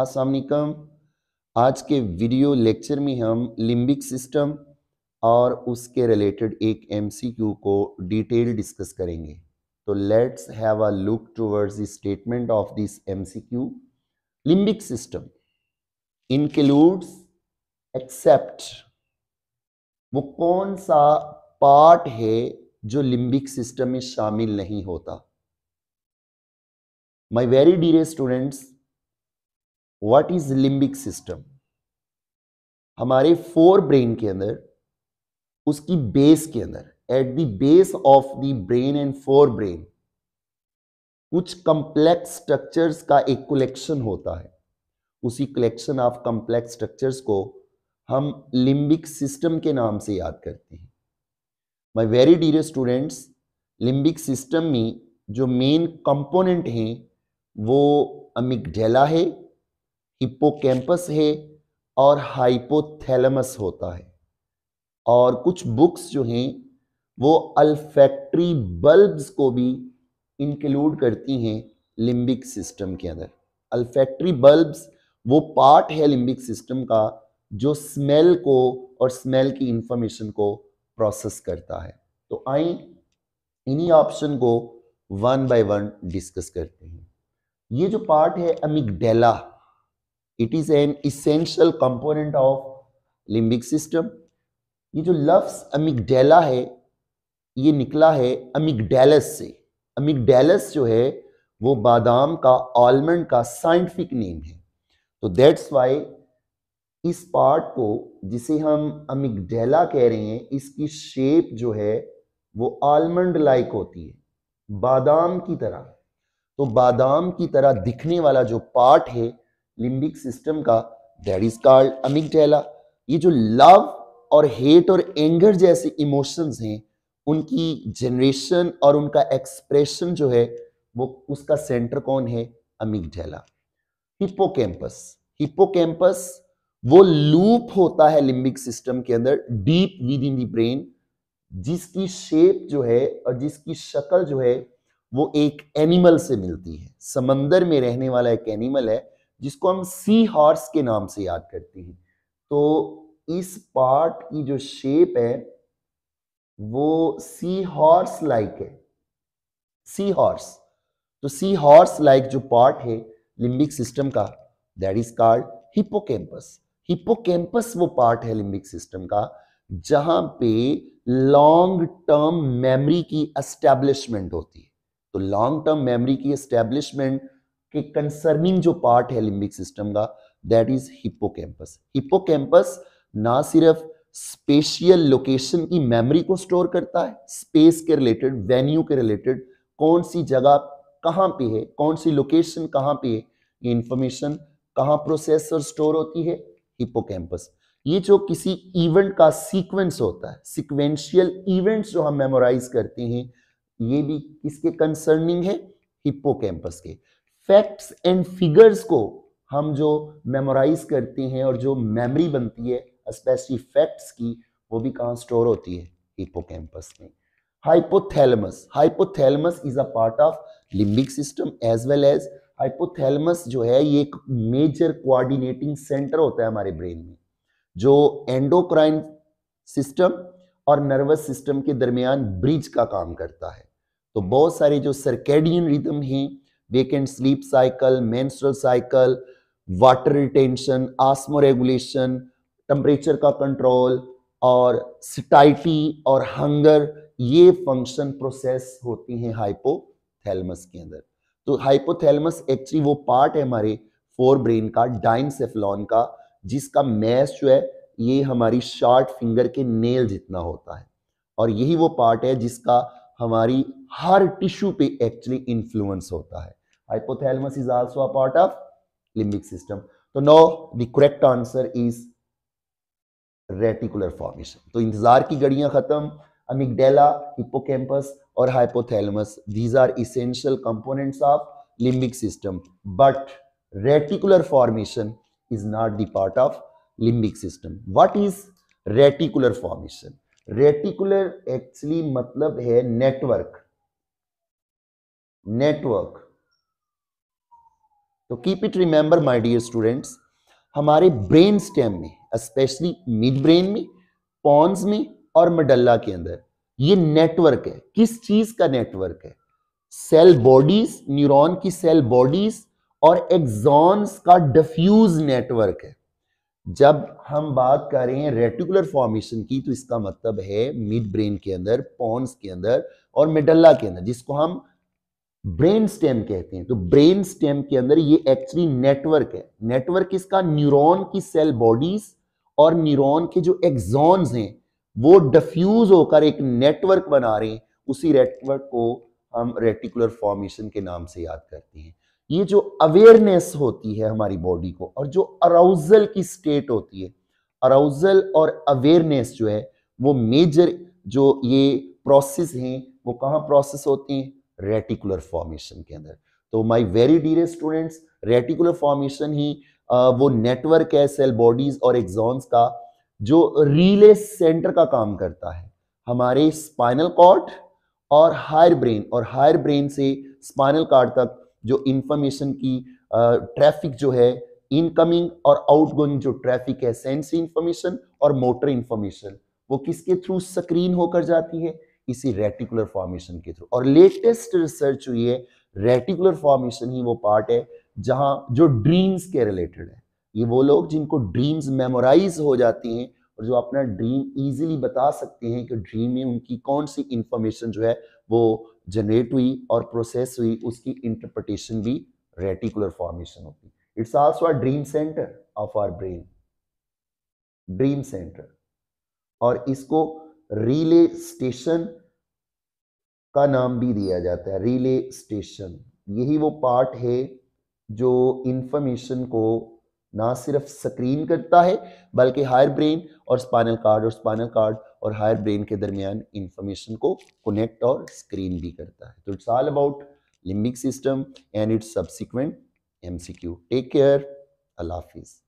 असलकम आज के वीडियो लेक्चर में हम लिम्बिक सिस्टम और उसके रिलेटेड एक एमसीक्यू को डिटेल डिस्कस करेंगे तो let's have a look towards the statement of this MCQ limbic system includes except वो कौन सा पार्ट है जो लिम्बिक सिस्टम में शामिल नहीं होता my very dear students what is limbic system हमारे फोर ब्रेन के अंदर उसकी बेस के अंदर at the base of the brain and forebrain कुछ कंप्लेक्स स्ट्रक्चर्स का एक कलेक्शन होता है उसी कलेक्शन ऑफ कंप्लेक्स स्ट्रक्चर्स को हम लिम्बिक सिस्टम के नाम से याद करते हैं my very dear students limbic system में जो मेन कंपोनेंट हैं वो अमिगडेला है हिप्पोकैम्पस है और हाइपोथैलेमस होता है और कुछ बुक्स जो हैं वो अल्फैक्ट्री बल्ब्स को भी इंक्लूड करती हैं लिम्बिक सिस्टम के अंदर अल्फैक्ट्री बल्ब्स वो पार्ट है लिम्बिक सिस्टम का जो स्मेल को और स्मेल की इंफॉर्मेशन को प्रोसेस करता है तो आई इन्हीं ऑप्शन को वन बाय वन डिस्कस करते हैं ये जो पार्ट है amygdala it is an essential component of limbic system ये जो लफ्स अमिगडेला है ये निकला है अमिगडेलस से अमिगडेलस जो है वो बादाम का आलमंड का साइंटिफिक नेम है तो दैट्स वाई इस पार्ट को जिसे हम अमिगडेला कह रहे हैं इसकी शेप जो है वो आलमंड लाइक होती है बादाम की तरह तो बादाम की तरह दिखने वाला जो पार्ट है लिम्बिक सिस्टम का दैट इज कॉल्ड अमिगडेला ये जो लव और हेट और एंगर जैसे इमोशंस हैं उनकी जनरेशन और उनका एक्सप्रेशन जो है वो उसका सेंटर कौन है अमिगडेला हिप्पोकैम्पस हिप्पोकैम्पस वो लूप होता है लिम्बिक सिस्टम के अंदर deep within the brain जिसकी शेप जो है और जिसकी शक्ल जो है वो एक एनिमल से मिलती है समंदर में रहने वाला एक एनिमल है जिसको हम सी हॉर्स के नाम से याद करते हैं तो इस पार्ट की जो शेप है वो सी हॉर्स लाइक है सी हॉर्स तो सी हॉर्स लाइक जो पार्ट है लिम्बिक सिस्टम का that is called hippocampus hippocampus वो पार्ट है लिम्बिक सिस्टम का जहां पे लॉन्ग टर्म मेमोरी की एस्टेब्लिशमेंट होती है तो लॉन्ग टर्म मेमोरी की एस्टेब्लिशमेंट कि कंसर्निंग जो पार्ट है लिम्बिक सिस्टम का दैट इज हिप्पोकैम्पस हिप्पोकैम्पस ना सिर्फ स्पेशियल लोकेशन की मेमोरी को स्टोर करता है स्पेस के रिलेटेड वेन्यू के रिलेटेड कौन सी जगह कहाँ पे है कौन सी लोकेशन कहाँ पे है ये इंफॉर्मेशन कहाँ प्रोसेस और स्टोर होती है कैंपस ये जो किसी इवेंट का सीक्वेंस होता है सिक्वेंशियल इवेंट्स जो हम मेमोराइज करते हैं ये भी किसके कंसर्निंग है कैंपस के फैक्ट्स एंड फिगर्स को हम जो मेमोराइज करते हैं और जो मेमोरी बनती है स्पेशली फैक्ट्स की वो भी कहाँ स्टोर होती है हिपोकैम्पस में hypothalamus hypothalamus is a part of limbic system as well as hypothalamus जो है ये एक मेजर कोऑर्डिनेटिंग सेंटर होता है हमारे ब्रेन में जो एंडोक्राइन सिस्टम और नर्वस सिस्टम के दरमियान ब्रिज का काम करता है तो बहुत सारे जो सर्केडियन रिदम हैं wake and sleep cycle menstrual cycle water retention osmoregulation temperature का कंट्रोल और सिटाइटी और हंगर ये फंक्शन प्रोसेस होती हैं हाइपोथैलेमस के अंदर तो हाइपोथैलेमस एक्चुअली वो पार्ट है हमारे फोर ब्रेन का डाइनसेफलॉन का जिसका मैस जो है ये हमारी शॉर्ट फिंगर के नेल जितना होता है और यही वो पार्ट है जिसका हमारी हर टिश्यू पे एक्चुअली इन्फ्लुएंस होता है hypothalamus is also a part of limbic system तो no the correct answer is reticular formation तो इंतजार की घड़ियां खत्म अमिगडेला हिपोकैम्पस और hypothalamus these are essential components of limbic system but reticular formation is not the part of limbic system what is reticular formation reticular actually मतलब है network network तो keep it remember my dear students हमारे brainstem में specially midbrain में pons में और मडल्ला के अंदर ये नेटवर्क है किस चीज का नेटवर्क है सेल बॉडीज न्यूरॉन की सेल बॉडीज और एग्जॉन्स का डिफ्यूज नेटवर्क है जब हम बात कर रहे हैं रेटिकुलर फॉर्मेशन की तो इसका मतलब है मिड ब्रेन के अंदर पॉन्स के अंदर और मेडल्ला के अंदर जिसको हम ब्रेन स्टेम कहते हैं तो ब्रेन स्टेम के अंदर ये एक्चुअली नेटवर्क है नेटवर्क इसका न्यूरॉन की सेल बॉडीज और न्यूरॉन के जो एक्सॉन्स हैं वो डिफ्यूज होकर एक नेटवर्क बना रहे हैं उसी नेटवर्क को हम रेटिकुलर फॉर्मेशन के नाम से याद करते हैं ये जो अवेयरनेस होती है हमारी बॉडी को और जो अराउजल की स्टेट होती है अराउजल और अवेयरनेस जो है वो मेजर जो ये प्रोसेस हैं वो कहाँ प्रोसेस होते हैं रेटिकुलर फॉर्मेशन के अंदर तो my very dear students reticular formation ही वो नेटवर्क है सेल बॉडीज और एग्जॉन्स का जो रिले सेंटर का काम करता है हमारे स्पाइनल कॉर्ड और हायर ब्रेन और हायर ब्रेन से स्पाइनल कार्ड तक जो इंफॉर्मेशन की ट्रैफिक जो है इनकमिंग और आउटगोइंग जो ट्रैफिक है सेंस इंफॉर्मेशन और मोटर इंफॉर्मेशन वो किसके थ्रू स्क्रीन होकर जाती है इसी रेटिकुलर फॉर्मेशन के थ्रू और लेटेस्ट रिसर्च हुई है रेटिकुलर फॉर्मेशन ही वो पार्ट है जहां जो ड्रीम्स के रिलेटेड है ये वो लोग जिनको ड्रीम्स मेमोराइज हो जाती हैं और जो अपना ड्रीम इजीली बता सकते हैं कि ड्रीम में उनकी कौन सी इंफॉर्मेशन जो है वो जनरेट हुई और प्रोसेस हुई उसकी इंटरप्रटेशन भी रेटिकुलर फॉर्मेशन होती है it's also our dream centre of our brain dream centre और इसको रिले स्टेशन का नाम भी दिया जाता है रिले स्टेशन यही वो पार्ट है जो इंफॉर्मेशन को ना सिर्फ स्क्रीन करता है बल्कि हायर ब्रेन और स्पाइनल कार्ड और स्पाइनल कार्ड और हायर ब्रेन के दरमियान इंफॉर्मेशन को कनेक्ट और स्क्रीन भी करता है तो it's all about limbic system and its subsequent MCQ take care अल्लाह हाफिज़